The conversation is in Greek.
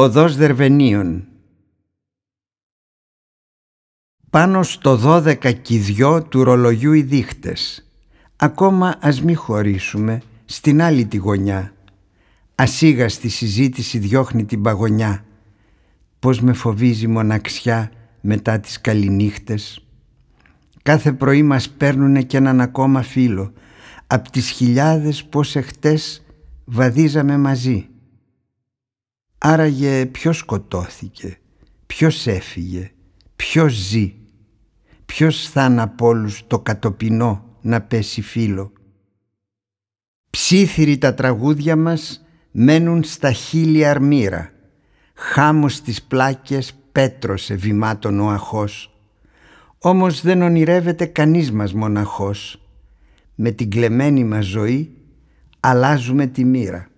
Οδός Δερβενίων Πάνω στο δώδεκα κηδιό του ρολογιού οι δείχτες. Ακόμα ας μη χωρίσουμε στην άλλη τη γωνιά. Ασίγα στη συζήτηση διώχνει την παγωνιά. Πώς με φοβίζει μοναξιά μετά τις καληνύχτες. Κάθε πρωί μας παίρνουνε κι έναν ακόμα φίλο. Απ' τις χιλιάδες πως εχτές βαδίζαμε μαζί. Άραγε ποιος σκοτώθηκε, ποιος έφυγε, ποιος ζει, ποιος θα απ' το κατοπινό να πέσει φίλο. Ψήθυροι τα τραγούδια μας μένουν στα χίλια αρμύρα, χάμος στις πλάκες πέτρωσε βημάτων ο αχός. Όμως δεν ονειρεύεται κανείς μας μοναχός. Με την κλεμμένη μας ζωή αλλάζουμε τη μοίρα.